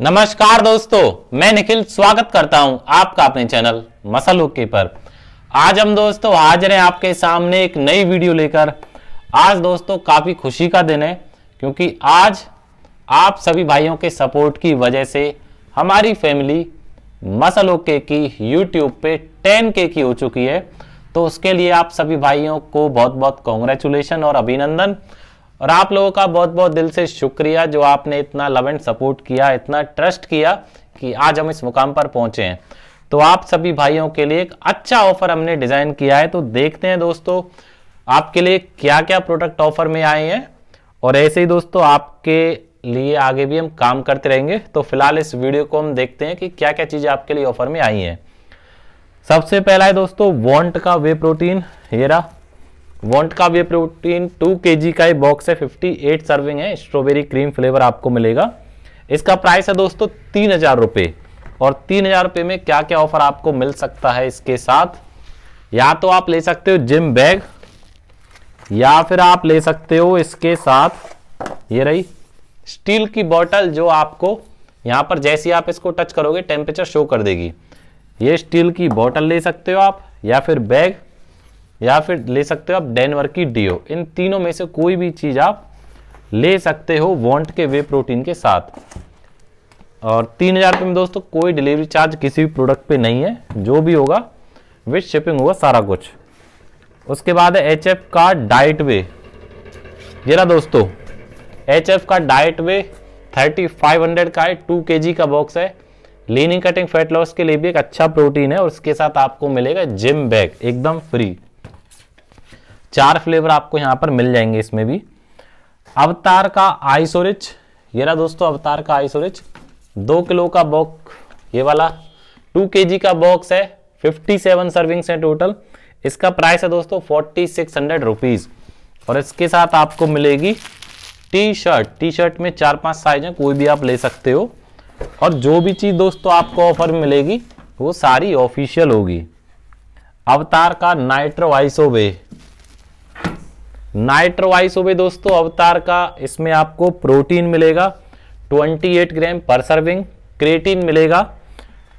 नमस्कार दोस्तों मैं निखिल स्वागत करता हूं आपका अपने चैनल मसल ओके पर आज हम दोस्तों आज रहे आपके सामने एक नई वीडियो लेकर आज दोस्तों काफ़ी खुशी का दिन है क्योंकि आज आप सभी भाइयों के सपोर्ट की वजह से हमारी फैमिली मसल ओके की यूट्यूब पे के की हो चुकी है तो उसके लिए आप सभी भाइयों को बहुत बहुत कॉन्ग्रेचुलेशन और अभिनंदन और आप लोगों का बहुत बहुत दिल से शुक्रिया जो आपने इतना लव एंड सपोर्ट किया इतना ट्रस्ट किया कि आज हम इस मुकाम पर पहुंचे हैं तो आप सभी भाइयों के लिए एक अच्छा ऑफर हमने डिजाइन किया है तो देखते हैं दोस्तों आपके लिए क्या क्या प्रोडक्ट ऑफर में आए हैं और ऐसे ही दोस्तों आपके लिए आगे भी हम काम करते रहेंगे तो फिलहाल इस वीडियो को हम देखते हैं कि क्या क्या चीज़ें आपके लिए ऑफर में आई हैं सबसे पहला है दोस्तों वॉन्ट का वे प्रोटीन हेरा वॉन्ट का भी प्रोटीन टू के का बॉक्स है फिफ्टी एट सर्विंग है स्ट्रॉबेरी क्रीम फ्लेवर आपको मिलेगा इसका प्राइस है दोस्तों तीन हजार रुपये और तीन हजार रुपये में क्या क्या ऑफर आपको मिल सकता है इसके साथ या तो आप ले सकते हो जिम बैग या फिर आप ले सकते हो इसके साथ ये रही स्टील की बॉटल जो आपको यहाँ पर जैसे आप इसको टच करोगे टेम्परेचर शो कर देगी ये स्टील की बॉटल ले सकते हो आप या फिर बैग या फिर ले सकते हो आप डेनवर्क की डीओ इन तीनों में से कोई भी चीज़ आप ले सकते हो वॉन्ट के वे प्रोटीन के साथ और तीन हज़ार रुपये में दोस्तों कोई डिलीवरी चार्ज किसी भी प्रोडक्ट पे नहीं है जो भी होगा विथ शिपिंग होगा सारा कुछ उसके बाद है एच का डाइट वे जरा दोस्तों एच का diet whey thirty five hundred का है टू के जी का बॉक्स है लीनिंग कटिंग फैट लॉस के लिए भी एक अच्छा प्रोटीन है और उसके साथ आपको मिलेगा जिम बैग एकदम फ्री चार फ्लेवर आपको यहाँ पर मिल जाएंगे इसमें भी अवतार का आइसोरिच ये रहा दोस्तों अवतार का आइसोरिच दो किलो का बॉक्स ये वाला टू के का बॉक्स है फिफ्टी सेवन सर्विंग्स है टोटल इसका प्राइस है दोस्तों फोर्टी सिक्स हंड्रेड रुपीज़ और इसके साथ आपको मिलेगी टी शर्ट टी शर्ट में चार पांच साइज हैं कोई भी आप ले सकते हो और जो भी चीज़ दोस्तों आपको ऑफर मिलेगी वो सारी ऑफिशियल होगी अवतार का नाइट्रो आइसोवे नाइट्रोवाइस हो दोस्तों अवतार का इसमें आपको प्रोटीन मिलेगा 28 ग्राम पर सर्विंग क्रेटीन मिलेगा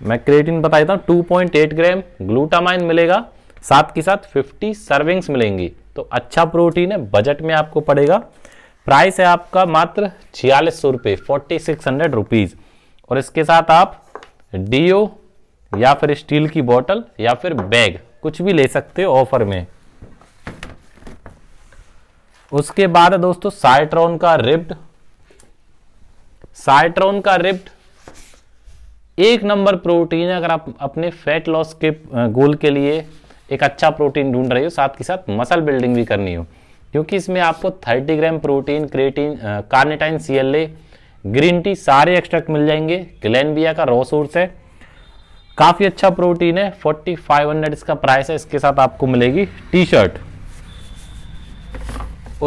मैं क्रेटीन बता देता हूँ 2.8 ग्राम ग्लूटामाइन मिलेगा साथ के साथ 50 सर्विंग्स मिलेंगी तो अच्छा प्रोटीन है बजट में आपको पड़ेगा प्राइस है आपका मात्र छियालीस सौ रुपये फोर्टी सिक्स हंड्रेड रुपीज़ और इसके साथ आप डीओ या फिर स्टील की बोतल या फिर बैग कुछ भी ले सकते हो ऑफर में उसके बाद दोस्तों साइट्रॉन का रिप्ट साइट्रॉन का रिप्ट एक नंबर प्रोटीन अगर आप अपने फैट लॉस के गोल के लिए एक अच्छा प्रोटीन ढूंढ रहे हो साथ के साथ मसल बिल्डिंग भी करनी हो क्योंकि इसमें आपको 30 gram protein creatine carnitine CLA green tea सारे एक्सट्रैक्ट मिल जाएंगे ग्लैनबिया का रॉ सोर्स है काफ़ी अच्छा प्रोटीन है 4500 इसका प्राइस है इसके साथ आपको मिलेगी टी शर्ट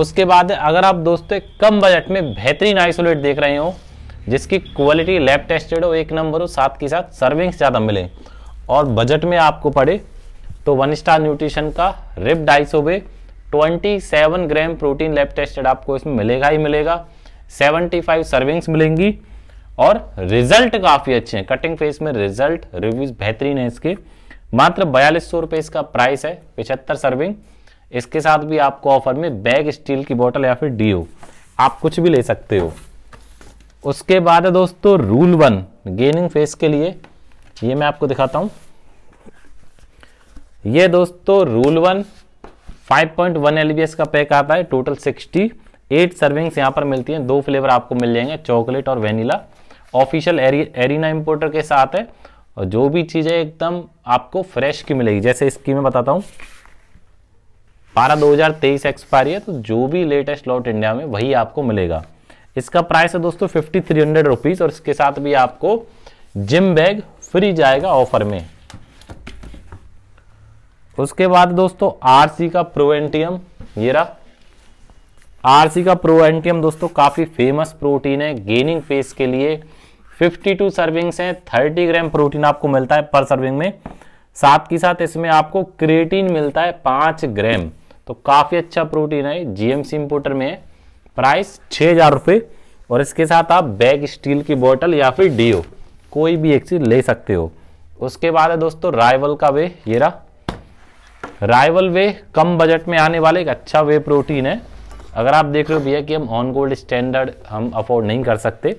उसके बाद अगर आप दोस्तों कम बजट में बेहतरीन आइसोलेट देख रहे हो जिसकी क्वालिटी लैब टेस्टेड हो एक नंबर हो साथ के साथ सर्विंग ज़्यादा मिले और बजट में आपको पड़े तो वन स्टार न्यूट्रिशन का रिप्ड डाइसोबे 27 ग्राम प्रोटीन लैब टेस्टेड आपको इसमें मिलेगा ही मिलेगा 75 सर्विंग्स मिलेंगी और रिजल्ट काफ़ी अच्छे हैं कटिंग फेस में रिजल्ट रिव्यूज़ बेहतरीन है इसके मात्र बयालीस सौ रुपए इसका प्राइस है पिछहत्तर सर्विंग इसके साथ भी आपको ऑफर में बैग स्टील की बोतल या फिर डीओ आप कुछ भी ले सकते हो उसके बाद है दोस्तों रूल वन गेनिंग फेस के लिए ये मैं आपको दिखाता हूँ ये दोस्तों रूल वन 5.1 पॉइंट का पैक आता है टोटल 68 एट सर्विंग्स यहाँ पर मिलती हैं दो फ्लेवर आपको मिल जाएंगे चॉकलेट और वेनिला ऑफिशियल एरिना इम्पोर्टर के साथ है और जो भी चीज़ें एकदम आपको फ्रेश की मिलेगी जैसे इसकी मैं बताता हूँ दो हजार तेईस एक्सपायरी है तो जो भी लेटेस्ट लॉट इंडिया में वही आपको मिलेगा इसका प्राइस है दोस्तों फिफ्टी थ्री हंड्रेड रुपीज़ और इसके साथ भी आपको जिम बैग फ्री जाएगा ऑफर में उसके बाद दोस्तों आरसी का प्रो एंटियम ये रहा आरसी का प्रो एंटियम दोस्तों काफ़ी फेमस प्रोटीन है गेनिंग फेस के लिए 52 सर्विंग्स हैं 30 ग्राम प्रोटीन आपको मिलता है पर सर्विंग में साथ के साथ इसमें आपको क्रिएटिन मिलता है 5 ग्राम तो काफ़ी अच्छा प्रोटीन है जीएमसी इम्पोर्टर में प्राइस छः हज़ार रुपये और इसके साथ आप बैग स्टील की बोतल या फिर डीओ कोई भी एक चीज़ ले सकते हो उसके बाद है दोस्तों राइवल का वे ये रहा राइवल वे कम बजट में आने वाले एक अच्छा वे प्रोटीन है अगर आप देख रहे हो भैया कि हम ऑन गोल्ड स्टैंडर्ड हम अफोर्ड नहीं कर सकते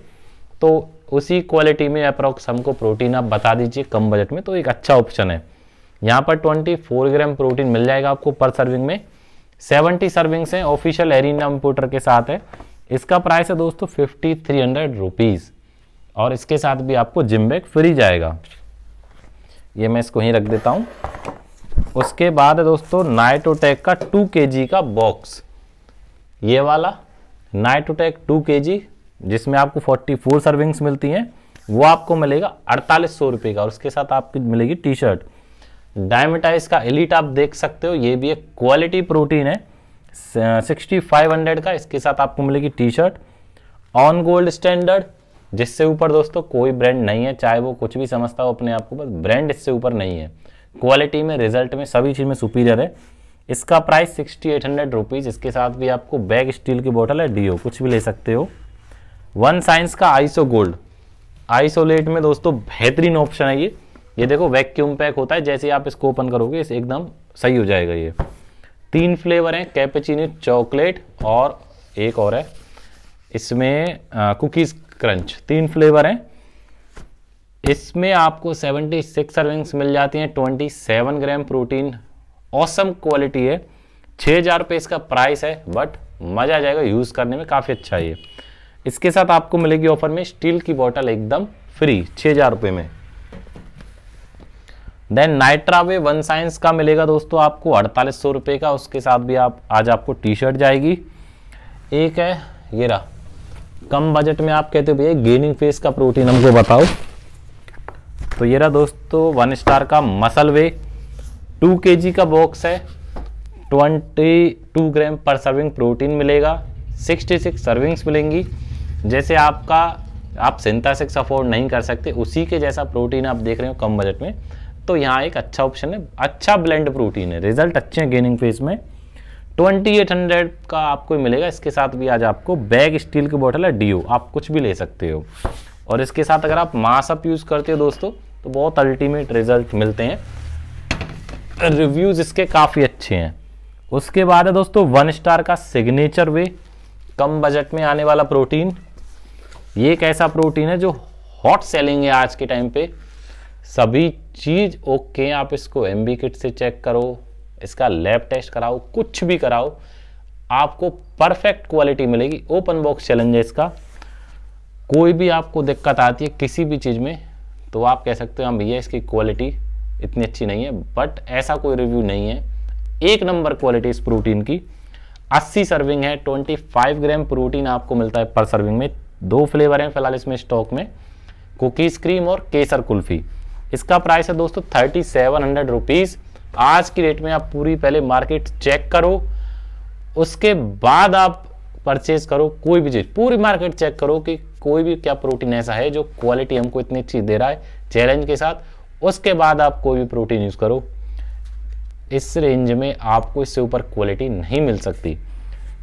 तो उसी क्वालिटी में अप्रॉक्स हमको प्रोटीन आप बता दीजिए कम बजट में तो एक अच्छा ऑप्शन है यहाँ पर 24 ग्राम प्रोटीन मिल जाएगा आपको पर सर्विंग में सेवेंटी सर्विंग्स हैं ऑफिशियल एरिना इम्पोर्टर के साथ है इसका प्राइस है दोस्तों फिफ्टी थ्री हंड्रेड रुपीज़ और इसके साथ भी आपको जिम बैग फ्री जाएगा ये मैं इसको ही रख देता हूँ उसके बाद है दोस्तों नाइट्रोटेक का टू के का बॉक्स ये वाला नाइट्रोटेक टू के जिसमें आपको 44 सर्विंग्स मिलती हैं वो आपको मिलेगा अड़तालीस सौ का और उसके साथ आपकी मिलेगी टी शर्ट डायमेटाइज का एलिट आप देख सकते हो ये भी एक क्वालिटी प्रोटीन है सिक्सटी फाइव हंड्रेड का इसके साथ आपको मिलेगी T shirt on gold standard जिससे ऊपर दोस्तों कोई ब्रांड नहीं है चाहे वो कुछ भी समझता हो अपने आप को बस ब्रांड इससे ऊपर नहीं है क्वालिटी में रिजल्ट में सभी चीज़ में सुपीरियर है इसका price sixty eight hundred rupees इसके साथ भी आपको बैग स्टील की बोतल है डीओ कुछ भी ले सकते हो वन साइंस का आइसो गोल्ड आइसोलेट में दोस्तों बेहतरीन ऑप्शन है ये ये देखो वैक्यूम पैक होता है जैसे आप इसको ओपन करोगे इस एकदम सही हो जाएगा ये तीन फ्लेवर हैं कैपेचिनो चॉकलेट और एक और है इसमें कुकीज़ क्रंच तीन फ्लेवर हैं इसमें आपको 76 सिक्स सर्विंग्स मिल जाती हैं 27 ग्राम प्रोटीन औसम क्वालिटी है छः हज़ार रुपये इसका प्राइस है बट मज़ा आ जाएगा यूज़ करने में काफ़ी अच्छा है इसके साथ आपको मिलेगी ऑफर में स्टील की बॉटल एकदम फ्री छः हज़ार रुपये में देन नाइट्रावे वन साइंस का मिलेगा दोस्तों आपको अड़तालीस सौ रुपये का उसके साथ भी आप आज आपको टी शर्ट जाएगी एक है ये रहा कम बजट में आप कहते हो भैया गेनिंग फेस का प्रोटीन हमको बताओ तो ये रहा दोस्तों वन स्टार का muscle whey two K G का बॉक्स है twenty two gram per serving protein मिलेगा सिक्सटी सिक्स सर्विंग्स मिलेंगी जैसे आपका आप सिंथेसिक्स अफोर्ड नहीं कर सकते उसी के जैसा प्रोटीन आप देख रहे हो कम बजट में तो यहाँ एक अच्छा ऑप्शन है अच्छा ब्लेंड प्रोटीन है रिजल्ट अच्छे हैं गेनिंग फेज में 2800 का आपको मिलेगा इसके साथ भी आज आपको बैग स्टील की बोतल है डीओ आप कुछ भी ले सकते हो और इसके साथ अगर आप मासअप यूज़ करते हो दोस्तों तो बहुत अल्टीमेट रिजल्ट मिलते हैं रिव्यूज़ इसके काफ़ी अच्छे हैं उसके बाद है दोस्तों वन स्टार का सिग्नेचर वे कम बजट में आने वाला प्रोटीन ये एक ऐसा प्रोटीन है जो हॉट सेलिंग है आज के टाइम पे सभी चीज़ ओके आप इसको एम बी किट से चेक करो इसका लैब टेस्ट कराओ कुछ भी कराओ आपको परफेक्ट क्वालिटी मिलेगी ओपन बॉक्स चैलेंज है इसका कोई भी आपको दिक्कत आती है किसी भी चीज़ में तो आप कह सकते हो हम हाँ भैया इसकी क्वालिटी इतनी अच्छी नहीं है बट ऐसा कोई रिव्यू नहीं है एक नंबर क्वालिटी इस प्रोटीन की 80 सर्विंग है 25 ग्राम प्रोटीन आपको मिलता है पर सर्विंग में दो फ्लेवर हैं फिलहाल इसमें स्टॉक में कुकीज़ क्रीम और केसर कुल्फ़ी इसका प्राइस है दोस्तों थर्टी सेवन हंड्रेड रुपीज़ आज की डेट में आप पूरी पहले मार्केट चेक करो उसके बाद आप परचेज करो कोई भी चीज़ पूरी मार्केट चेक करो कि कोई भी क्या प्रोटीन ऐसा है जो क्वालिटी हमको इतनी अच्छी दे रहा है चैलेंज के साथ उसके बाद आप कोई भी प्रोटीन यूज़ करो इस रेंज में आपको इससे ऊपर क्वालिटी नहीं मिल सकती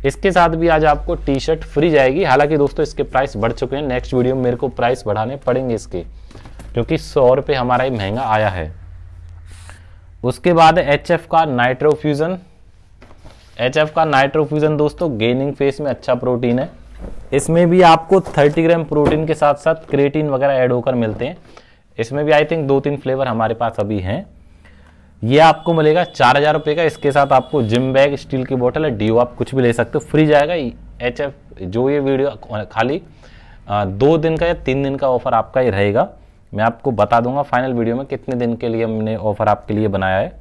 इसके साथ भी आज आपको टी शर्ट फ्री जाएगी हालांकि दोस्तों इसके प्राइस बढ़ चुके हैं नेक्स्ट वीडियो में मेरे को प्राइस बढ़ाने पड़ेंगे इसके क्योंकि सौ रुपये हमारा ही महंगा आया है उसके बाद एच एच का नाइट्रोफ्यूज़न एच का नाइट्रोफ्यूज़न दोस्तों गेनिंग फेस में अच्छा प्रोटीन है इसमें भी आपको 30 ग्राम प्रोटीन के साथ साथ क्रेटीन वगैरह ऐड होकर मिलते हैं इसमें भी आई थिंक दो तीन फ्लेवर हमारे पास अभी हैं ये आपको मिलेगा चार हज़ार रुपये का इसके साथ आपको जिम बैग स्टील की बोतल है डीओ आप कुछ भी ले सकते हो फ्री जाएगा एच जो ये वीडियो खाली दो दिन का या तीन दिन का ऑफर आपका ही रहेगा मैं आपको बता दूंगा फाइनल वीडियो में कितने दिन के लिए हमने ऑफ़र आपके लिए बनाया है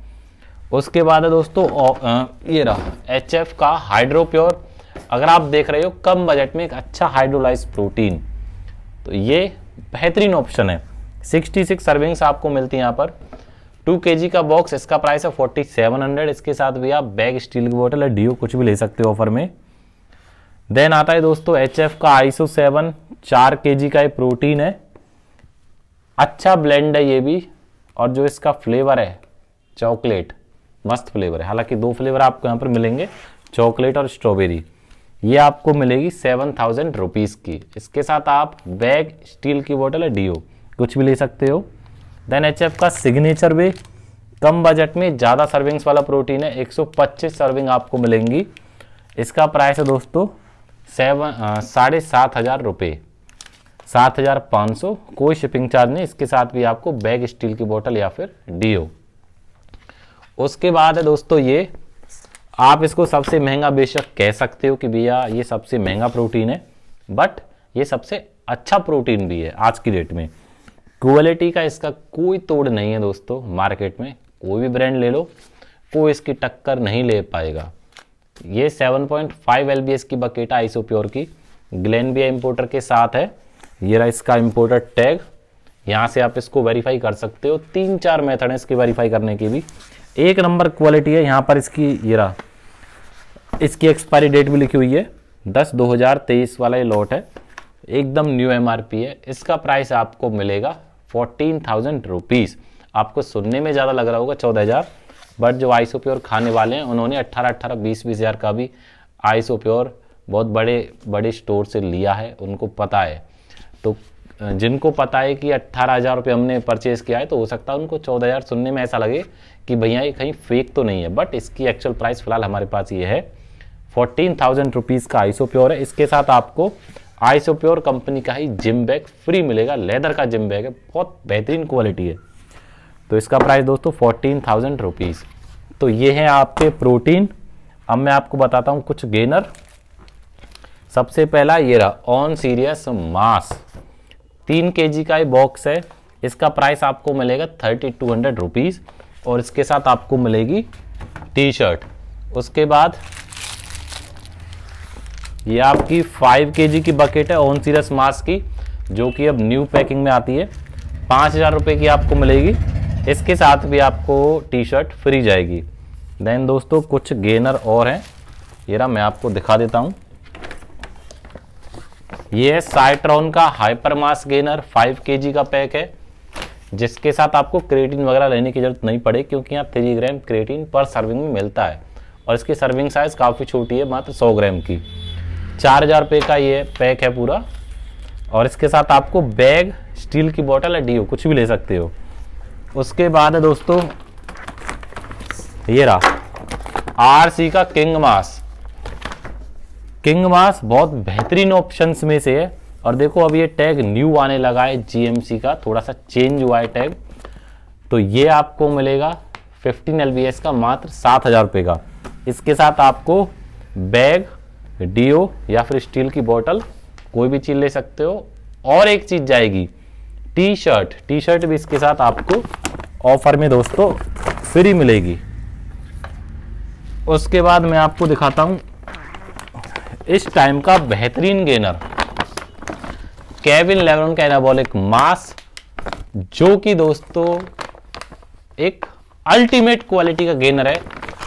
उसके बाद है दोस्तों ये रहा एच का हाइड्रोप्योर अगर आप देख रहे हो कम बजट में एक अच्छा हाइड्रोलाइज प्रोटीन तो ये बेहतरीन ऑप्शन है 66 सर्विंग्स आपको मिलती हैं यहाँ पर 2 के का बॉक्स इसका प्राइस है 4700 इसके साथ भी आप बैग स्टील की बोतल या डीओ कुछ भी ले सकते हो ऑफर में देन आता है दोस्तों एच का आईसो सेवन चार के का ये प्रोटीन है अच्छा ब्लेंड है ये भी और जो इसका फ्लेवर है चॉकलेट मस्त फ्लेवर है हालांकि दो फ्लेवर आपको यहाँ पर मिलेंगे चॉकलेट और स्ट्रॉबेरी ये आपको मिलेगी सेवन थाउजेंड रुपीज़ की इसके साथ आप बैग स्टील की बोतल है डीओ कुछ भी ले सकते हो देन एच का सिग्नेचर भी कम बजट में ज़्यादा सर्विंग्स वाला प्रोटीन है 125 सर्विंग आपको मिलेंगी इसका प्राइस है दोस्तों सेवन साढ़े सात हज़ार रुपये सात हज़ार पाँच सौ कोई शिपिंग चार्ज नहीं इसके साथ भी आपको बैग स्टील की बोतल या फिर डीओ उसके बाद है दोस्तों ये आप इसको सबसे महंगा बेशक कह सकते हो कि भैया ये सबसे महंगा प्रोटीन है बट ये सबसे अच्छा प्रोटीन भी है आज की डेट में क्वालिटी का इसका कोई तोड़ नहीं है दोस्तों मार्केट में कोई भी ब्रांड ले लो कोई इसकी टक्कर नहीं ले पाएगा ये 7.5 एल की बकेटा आइसो प्योर की ग्लेन बिया इम्पोर्टर के साथ है ये रहा इसका इम्पोर्टर टैग यहाँ से आप इसको वेरीफाई कर सकते हो तीन चार मेथड हैं इसकी वेरीफाई करने की भी एक नंबर क्वालिटी है यहाँ पर इसकी ये रहा इसकी एक्सपायरी डेट भी लिखी हुई है दस दो हज़ार तेईस वाला ये लॉट है एकदम न्यू एमआरपी है इसका प्राइस आपको मिलेगा फोर्टीन थाउजेंड रुपीज़ आपको सुनने में ज़्यादा लग रहा होगा चौदह हज़ार बट जो आइसो प्योर खाने वाले हैं उन्होंने अट्ठारह अट्ठारह बीस बीस हज़ार का भी आइसो प्योर बहुत बड़े बड़े स्टोर से लिया है उनको पता है तो जिनको पता है कि अट्ठारह हज़ार रुपये हमने परचेज़ किया है तो हो सकता है उनको चौदह हज़ार सुनने में ऐसा लगे कि भैया ये कहीं फेक तो नहीं है बट इसकी एक्चुअल प्राइस फ़िलहाल हमारे पास ये है फोर्टीन थाउजेंड रुपीज़ का आइसो प्योर है इसके साथ आपको आइसो प्योर कंपनी का ही जिम बैग फ्री मिलेगा लेदर का जिम बैग है बहुत बेहतरीन क्वालिटी है तो इसका प्राइस दोस्तों फोर्टीन थाउजेंड रुपीज़ तो ये है आपके प्रोटीन अब मैं आपको बताता हूँ कुछ गेनर सबसे पहला ये रहा ऑन सीरियस मास तीन के जी का ये बॉक्स है इसका प्राइस आपको मिलेगा थर्टी टू हंड्रेड रुपीज़ और इसके साथ आपको मिलेगी टी शर्ट उसके बाद ये आपकी फाइव के जी की बकेट है ऑन सीरस मास की जो कि अब न्यू पैकिंग में आती है पाँच हज़ार रुपये की आपको मिलेगी इसके साथ भी आपको टी शर्ट फ्री जाएगी देन दोस्तों कुछ गेनर और हैं ये रहा मैं आपको दिखा देता हूँ ये साइट्रॉन का हाइपर मास गेनर फाइव के का पैक है जिसके साथ आपको क्रिएटिन वगैरह लेने की जरूरत नहीं पड़े क्योंकि यहाँ three gram creatine per serving में मिलता है और इसकी सर्विंग साइज़ काफ़ी छोटी है मात्र सौ ग्राम की चार हज़ार रुपये का ये पैक है पूरा और इसके साथ आपको बैग स्टील की बॉटल या डी कुछ भी ले सकते हो उसके बाद है दोस्तों ये रहा आर सी का किंग मास किंग मास बहुत बेहतरीन ऑप्शंस में से है और देखो अब ये टैग न्यू आने लगा है जीएमसी का थोड़ा सा चेंज हुआ है टैग तो ये आपको मिलेगा 15 एल का मात्र सात हज़ार रुपये का इसके साथ आपको बैग डीओ या फिर स्टील की बोतल कोई भी चीज़ ले सकते हो और एक चीज़ जाएगी टी शर्ट टी शर्ट भी इसके साथ आपको ऑफर में दोस्तों फ्री मिलेगी उसके बाद मैं आपको दिखाता हूँ इस टाइम का बेहतरीन गेनर केविन लेवरन का एनाबॉलिक मास जो कि दोस्तों एक अल्टीमेट क्वालिटी का गेनर है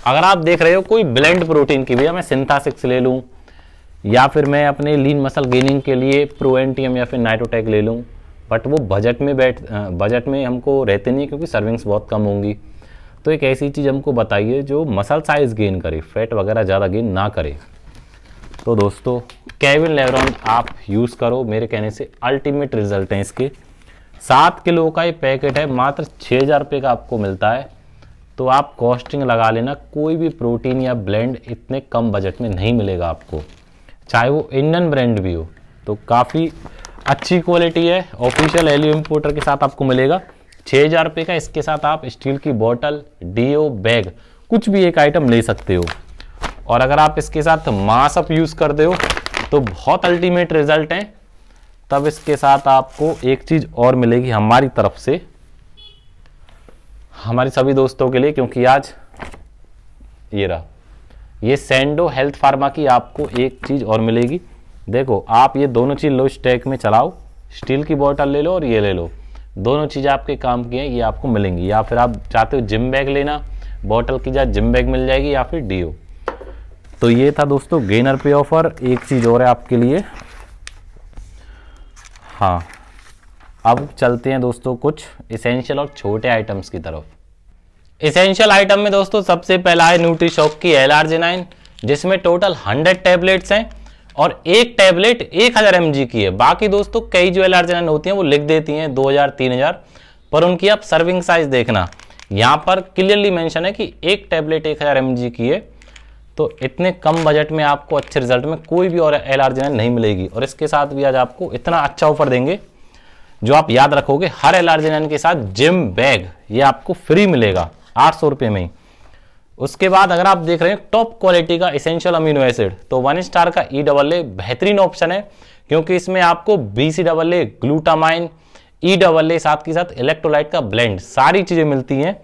अगर आप देख रहे हो कोई ब्लेंड प्रोटीन की भैया मैं सिंथासिक्स ले लूं या फिर मैं अपने लीन मसल गेनिंग के लिए प्रोएनटीएम या फिर नाइटोटेक ले लूँ बट वो बजट में बैठ बजट में हमको रहते नहीं क्योंकि सर्विंग्स बहुत कम होंगी तो एक ऐसी चीज़ हमको बताइए जो मसल साइज़ गेन करे फैट वगैरह ज़्यादा गेन ना करे तो दोस्तों केविन लेवरॉन आप यूज़ करो मेरे कहने से अल्टीमेट रिजल्ट हैं इसके सात किलो का ये पैकेट है मात्र छः हज़ार रुपये का आपको मिलता है तो आप कॉस्टिंग लगा लेना कोई भी प्रोटीन या ब्लेंड इतने कम बजट में नहीं मिलेगा आपको चाहे वो इंडियन ब्रांड भी हो तो काफ़ी अच्छी क्वालिटी है ऑफिशियल एल्यू इम्पोर्टर के साथ आपको मिलेगा छः हज़ार रुपये का इसके साथ आप स्टील की बॉटल डीओ बैग कुछ भी एक आइटम ले सकते हो और अगर आप इसके साथ मासअप यूज़ कर दो तो बहुत अल्टीमेट रिजल्ट है तब इसके साथ आपको एक चीज़ और मिलेगी हमारी तरफ से हमारे सभी दोस्तों के लिए क्योंकि आज ये रहा ये सेंडो हेल्थ फार्मा की आपको एक चीज़ और मिलेगी देखो आप ये दोनों चीज़ लो स्टैक में चलाओ स्टील की बॉटल ले लो और ये ले लो दोनों चीज़ आपके काम की हैं ये आपको मिलेंगी या फिर आप चाहते हो जिम बैग लेना बॉटल की जहाँ जिम बैग मिल जाएगी या फिर डीओ तो ये था दोस्तों गेनर पे ऑफर एक चीज़ और है आपके लिए हाँ अब चलते हैं दोस्तों कुछ इसेंशियल और छोटे आइटम्स की तरफ इसेंशियल आइटम में दोस्तों सबसे पहला है न्यूट्री शॉक की एल आर जिसमें टोटल 100 टैबलेट्स हैं और एक टैबलेट 1000 हज़ार की है बाकी दोस्तों कई जो एल होती हैं वो लिख देती हैं 2000 3000 पर उनकी आप सर्विंग साइज देखना यहाँ पर क्लियरली मेंशन है कि एक टैबलेट एक हज़ार की है तो इतने कम बजट में आपको अच्छे रिजल्ट में कोई भी और एल आर नहीं मिलेगी और इसके साथ भी आज आपको इतना अच्छा ऑफर देंगे जो आप याद रखोगे हर एल आर के साथ जिम बैग ये आपको फ्री मिलेगा आठ सौ रुपये में ही उसके बाद अगर आप देख रहे हैं टॉप क्वालिटी का इसेंशियल अमीनो एसिड तो वन स्टार का ई डबल ए बेहतरीन ऑप्शन है क्योंकि इसमें आपको B C double A glutamine E double A साथ के साथ इलेक्ट्रोलाइट का ब्लेंड सारी चीज़ें मिलती हैं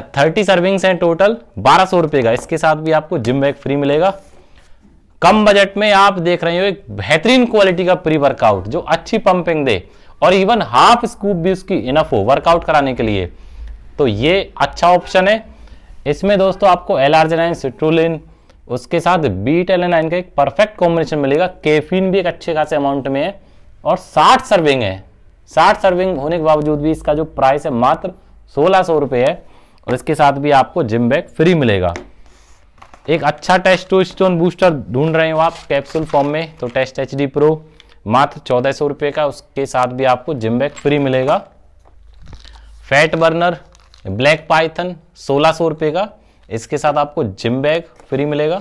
थर्टी सर्विंग्स हैं टोटल बारह सौ रुपए का इसके साथ भी आपको जिम बैग फ्री मिलेगा कम बजट में आप देख रहे हो एक बेहतरीन क्वालिटी का प्री वर्कआउट जो अच्छी पंपिंग दे और इवन हाफ स्कूप भी उसकी इनफ हो वर्कआउट कराने के लिए तो ये अच्छा ऑप्शन है इसमें दोस्तों आपको एल आर उसके साथ बीट एल का एक परफेक्ट कॉम्बिनेशन मिलेगा कैफिन भी एक अच्छे खासे अमाउंट में है और साठ सर्विंग है साठ सर्विंग होने के बावजूद भी इसका जो प्राइस है मात्र सोलह सौ रुपये है और इसके साथ भी आपको जिम बैग फ्री मिलेगा एक अच्छा टेस्टोस्टेरोन बूस्टर ढूंढ रहे हो आप कैप्सूल फॉर्म में तो टेस्ट एच डी प्रो मात्र चौदह सौ रुपये का उसके साथ भी आपको जिम बैग फ्री मिलेगा फैट बर्नर ब्लैक पाइथन सोलह सौ रुपये का इसके साथ आपको जिम बैग फ्री मिलेगा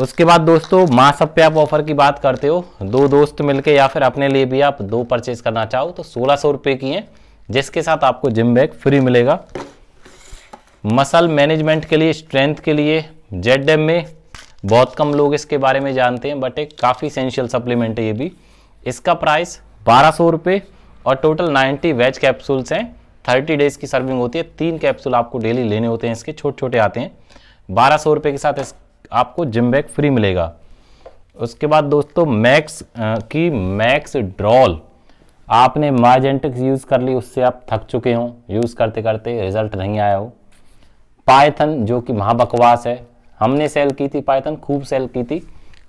उसके बाद दोस्तों मासअप पे आप ऑफर की बात करते हो दो दोस्त मिलके या फिर अपने लिए भी आप दो परचेज करना चाहो तो सोलह सौ रुपये की हैं जिसके साथ आपको जिम बैग फ्री मिलेगा मसल मैनेजमेंट के लिए स्ट्रेंथ के लिए जेड एम में बहुत कम लोग इसके बारे में जानते हैं बट एक काफ़ी इसेंशियल सप्लीमेंट है ये भी इसका प्राइस बारह सौ रुपये और टोटल 90 वेज कैप्सूल्स हैं 30 डेज की सर्विंग होती है तीन कैप्सूल आपको डेली लेने होते हैं इसके छोटे छोटे आते हैं बारह सौ रुपये के साथ इस आपको जिम बैग फ्री मिलेगा उसके बाद दोस्तों मैक्स की मैक्स ड्रॉल आपने माजेंटिक्स यूज़ कर ली उससे आप थक चुके हों यूज़ करते करते रिजल्ट नहीं आया हो पायथन जो कि महाबकवास है हमने सेल की थी पायथन खूब सेल की थी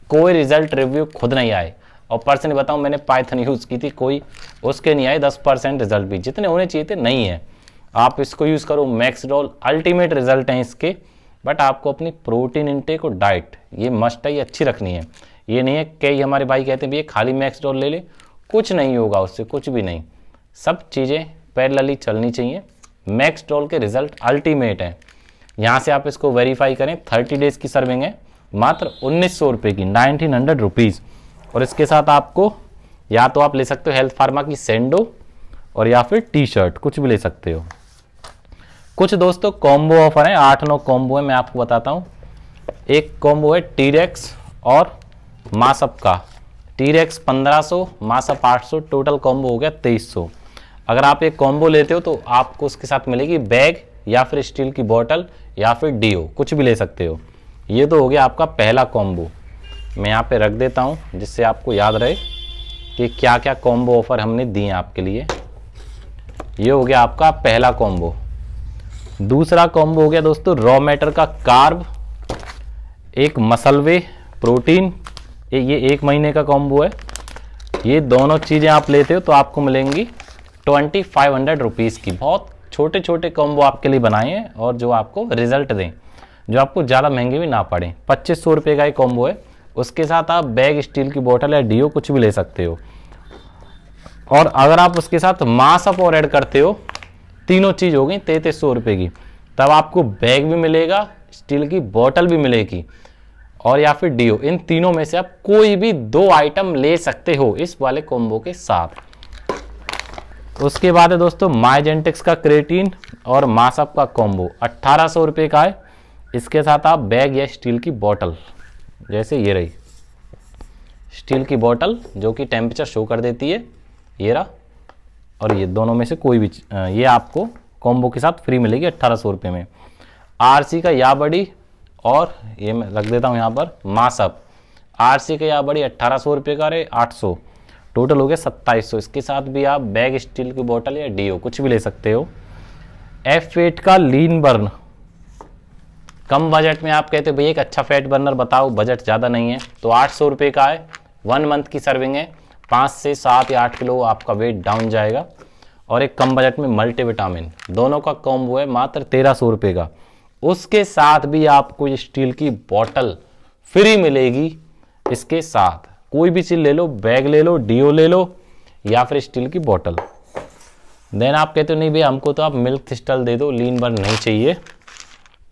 कोई रिजल्ट रिव्यू खुद नहीं आए और पर्सन बताऊँ मैंने पायथन यूज़ की थी कोई उसके नहीं आए दस परसेंट रिजल्ट भी जितने होने चाहिए थे नहीं है आप इसको यूज़ करो मैक्स डॉल अल्टीमेट रिजल्ट हैं इसके बट आपको अपनी प्रोटीन इनटेक और डाइट ये मस्ट है ये अच्छी रखनी है ये नहीं है कई हमारे भाई कहते हैं भैया खाली मैक्स डॉल ले ले कुछ नहीं होगा उससे कुछ भी नहीं सब चीज़ें पैरलली चलनी चाहिए मैक्स टोल के रिजल्ट अल्टीमेट हैं यहाँ से आप इसको वेरीफाई करें थर्टी डेज़ की सर्विंग है मात्र उन्नीस सौ रुपये की नाइनटीन हंड्रेड रुपीज़ और इसके साथ आपको या तो आप ले सकते हो हेल्थ फार्मा की सेंडो और या फिर टी शर्ट कुछ भी ले सकते हो कुछ दोस्तों कॉम्बो ऑफर हैं आठ नौ कॉम्बो है मैं आपको बताता हूँ एक कॉम्बो है टीरेक्स और मासअप का टी रेक्स पंद्रह सौ मासअप आठ सौ टोटल कॉम्बो हो गया तेईस सौ अगर आप एक कॉम्बो लेते हो तो आपको उसके साथ मिलेगी बैग या फिर स्टील की बॉटल या फिर डीओ कुछ भी ले सकते हो ये तो हो गया आपका पहला कॉम्बो मैं यहाँ पे रख देता हूँ जिससे आपको याद रहे कि क्या क्या कॉम्बो ऑफ़र हमने दिए आपके लिए ये हो गया आपका पहला कॉम्बो दूसरा कॉम्बो हो गया दोस्तों रॉ मैटर का कार्ब एक मसलवे प्रोटीन ये एक महीने का कॉम्बो है ये दोनों चीज़ें आप लेते हो तो आपको मिलेंगी ट्वेंटी फाइव हंड्रेड रुपीज़ की बहुत छोटे छोटे कॉम्बो आपके लिए बनाए हैं और जो आपको रिजल्ट दें जो आपको ज़्यादा महंगे भी ना पड़े पच्चीस सौ रुपये का एक कॉम्बो है उसके साथ आप बैग स्टील की बोतल या डीओ कुछ भी ले सकते हो और अगर आप उसके साथ मासअप और ऐड करते हो तीनों चीज़ हो गई तैतीस सौ रुपये की तब आपको बैग भी मिलेगा स्टील की बोतल भी मिलेगी और या फिर डीओ इन तीनों में से आप कोई भी दो आइटम ले सकते हो इस वाले कॉम्बो के साथ उसके बाद है दोस्तों माइजेंटिक्स का क्रेटीन और मासअप का कॉम्बो अट्ठारह सौ रुपये का है इसके साथ आप बैग या स्टील की बॉटल जैसे ये रही स्टील की बॉटल जो कि टेम्परेचर शो कर देती है ये रहा और ये दोनों में से कोई भी ये आपको कॉम्बो के साथ फ्री मिलेगी अट्ठारह सौ रुपये में आरसी का या बड़ी और ये मैं रख देता हूँ यहाँ पर मासअप आर सी के यहाँ बड़ी अट्ठारह सौ रुपये का अरे आठ सौ टोटल हो गया सत्ताईस सौ इसके साथ भी आप बैग स्टील की बोतल या डी कुछ भी ले सकते हो एफ एट का लीन बर्न कम बजट में आप कहते हो भैया एक अच्छा फैट बर्नर बताओ बजट ज़्यादा नहीं है तो आठ सौ रुपये का है वन मंथ की सर्विंग है पाँच से सात या आठ किलो आपका वेट डाउन जाएगा और एक कम बजट में मल्टीविटामिन दोनों का कॉम्बो है मात्र तेरह सौ रुपये का उसके साथ भी आपको स्टील की बॉटल फ्री मिलेगी इसके साथ कोई भी चीज़ ले लो बैग ले लो डीओ ले लो या फिर स्टील की बॉटल देन आप कहते हो नहीं भाई हमको तो आप मिल्क क्रिस्टल दे दो लीन बर्न नहीं चाहिए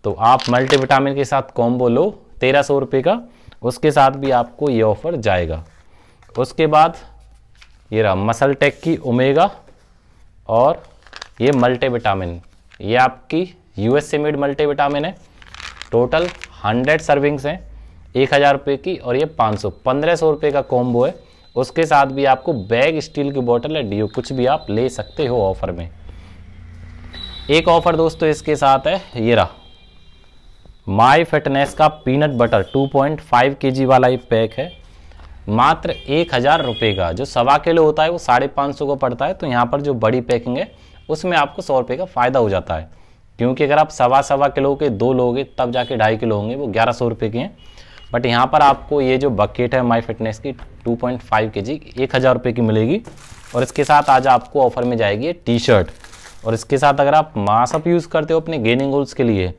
तो आप मल्टीविटामिन के साथ कॉम्बो लो तेरह सौ रुपये का उसके साथ भी आपको ये ऑफर जाएगा उसके बाद ये रहा मसल टेक की ओमेगा और ये मल्टीविटामिन ये आपकी यूएस से मेड मल्टीविटामिन है टोटल हंड्रेड सर्विंग्स हैं एक हज़ार रुपये की और ये पाँच सौ पंद्रह सौ रुपये का कॉम्बो है उसके साथ भी आपको बैग स्टील की बोतल है डीओ कुछ भी आप ले सकते हो ऑफर में एक ऑफर दोस्तों इसके साथ है ये रहा माई फिटनेस का पीनट बटर 2.5 पॉइंट वाला ये पैक है मात्र एक हज़ार रुपये का जो सवा किलो होता है वो साढ़े पाँच सौ का पड़ता है तो यहाँ पर जो बड़ी पैकिंग है उसमें आपको सौ रुपये का फ़ायदा हो जाता है क्योंकि अगर आप सवा सवा किलो के दो लोगे तब जाके ढाई किलो होंगे वो ग्यारह सौ रुपये के हैं बट यहाँ पर आपको ये जो बकेट है माई फिटनेस की two point five K G एक हज़ार रुपये की मिलेगी और इसके साथ आज आपको ऑफर में जाएगी टी शर्ट और इसके साथ अगर आप मासअप यूज़ करते हो अपने गेनिंग गोल्स के लिए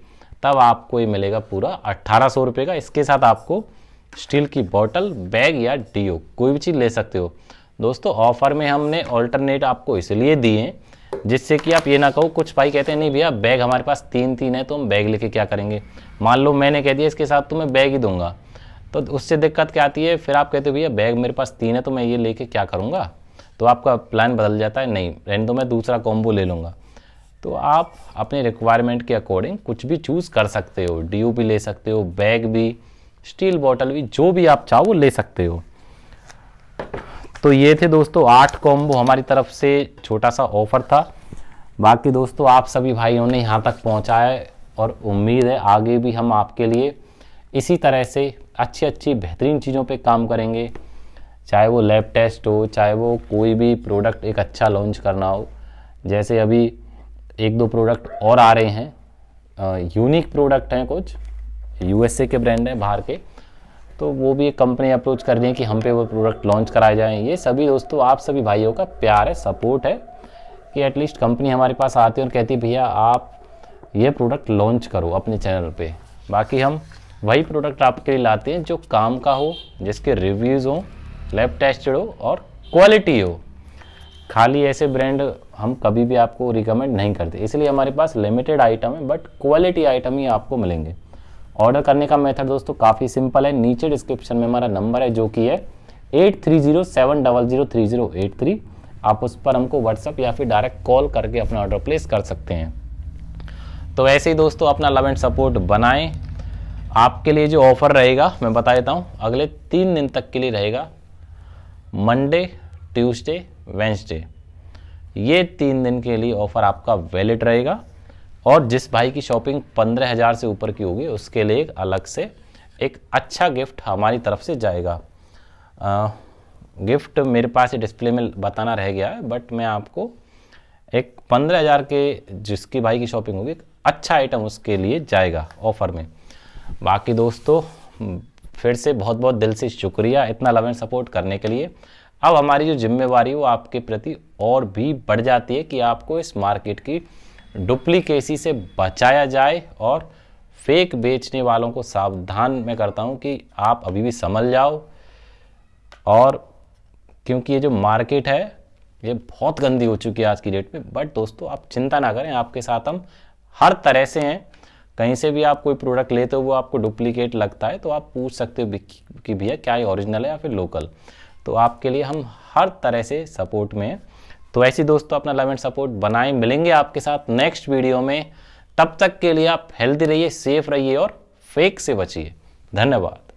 तब आपको ये मिलेगा पूरा अट्ठारह सौ रुपये का इसके साथ आपको स्टील की बॉटल बैग या डीओ कोई भी चीज़ ले सकते हो दोस्तों ऑफर में हमने ऑल्टरनेट आपको इसलिए दिए जिससे कि आप ये ना कहो कुछ भाई कहते हैं नहीं भैया बैग हमारे पास तीन तीन है तो हम बैग लेके क्या करेंगे मान लो मैंने कह दिया इसके साथ तो मैं बैग ही दूंगा तो उससे दिक्कत क्या आती है फिर आप कहते हो भैया बैग मेरे पास तीन है तो मैं ये लेके क्या करूँगा तो आपका प्लान बदल जाता है नहीं रहने तो मैं दूसरा कॉम्बो ले लूँगा तो आप अपने रिक्वायरमेंट के अकॉर्डिंग कुछ भी चूज़ कर सकते हो डी भी ले सकते हो बैग भी स्टील बॉटल भी जो भी आप चाहो ले सकते हो तो ये थे दोस्तों आठ कॉम्बो हमारी तरफ से छोटा सा ऑफर था बाकी दोस्तों आप सभी भाइयों ने यहाँ तक पहुँचा है और उम्मीद है आगे भी हम आपके लिए इसी तरह से अच्छी अच्छी बेहतरीन चीज़ों पे काम करेंगे चाहे वो लैब टेस्ट हो चाहे वो कोई भी प्रोडक्ट एक अच्छा लॉन्च करना हो जैसे अभी एक दो प्रोडक्ट और आ रहे हैं यूनिक प्रोडक्ट हैं कुछ यूएसए के ब्रांड हैं बाहर के तो वो भी एक कंपनी अप्रोच कर रही है कि हम पे वो प्रोडक्ट लॉन्च कराए जाएँ ये सभी दोस्तों आप सभी भाइयों का प्यार है सपोर्ट है कि एटलीस्ट कंपनी हमारे पास आती है और कहती भैया आप ये प्रोडक्ट लॉन्च करो अपने चैनल पे बाकी हम वही प्रोडक्ट आपके लिए लाते हैं जो काम का हो जिसके रिव्यूज़ हो लैब टेस्टेड हो और क्वालिटी हो खाली ऐसे ब्रांड हम कभी भी आपको रिकमेंड नहीं करते इसलिए हमारे पास लिमिटेड आइटम है बट क्वालिटी आइटम ही आपको मिलेंगे ऑर्डर करने का मेथड दोस्तों काफ़ी सिंपल है नीचे डिस्क्रिप्शन में हमारा नंबर है जो कि है eight three zero seven double zero three zero eight three आप उस पर हमको व्हाट्सअप या फिर डायरेक्ट कॉल करके अपना ऑर्डर प्लेस कर सकते हैं तो ऐसे ही दोस्तों अपना लव एंड सपोर्ट बनाएं आपके लिए जो ऑफ़र रहेगा मैं बता देता हूँ अगले तीन दिन तक के लिए रहेगा मंडे ट्यूसडे वेंसडे ये तीन दिन के लिए ऑफ़र आपका वैलिड रहेगा और जिस भाई की शॉपिंग पंद्रह हज़ार से ऊपर की होगी उसके लिए एक अलग से एक अच्छा गिफ्ट हमारी तरफ से जाएगा आ, गिफ्ट मेरे पास डिस्प्ले में बताना रह गया है बट मैं आपको एक पंद्रह हज़ार के जिसकी भाई की शॉपिंग होगी एक अच्छा आइटम उसके लिए जाएगा ऑफ़र में बाकी दोस्तों फिर से बहुत बहुत दिल से शुक्रिया इतना लव एंड सपोर्ट करने के लिए अब हमारी जो जिम्मेवारी वो आपके प्रति और भी बढ़ जाती है कि आपको इस मार्केट की डुप्लीकेसी से बचाया जाए और फेक बेचने वालों को सावधान मैं करता हूँ कि आप अभी भी समझ जाओ और क्योंकि ये जो मार्केट है ये बहुत गंदी हो चुकी है आज की डेट में बट दोस्तों आप चिंता ना करें आपके साथ हम हर तरह से हैं कहीं से भी आप कोई प्रोडक्ट लेते हो वो आपको डुप्लीकेट लगता है तो आप पूछ सकते हो कि भैया क्या ये ओरिजिनल है या फिर लोकल तो आपके लिए हम हर तरह से सपोर्ट में हैं तो ऐसी दोस्तों अपना लव एंड सपोर्ट बनाए मिलेंगे आपके साथ नेक्स्ट वीडियो में तब तक के लिए आप हेल्दी रहिए सेफ रहिए और फेक से बचिए धन्यवाद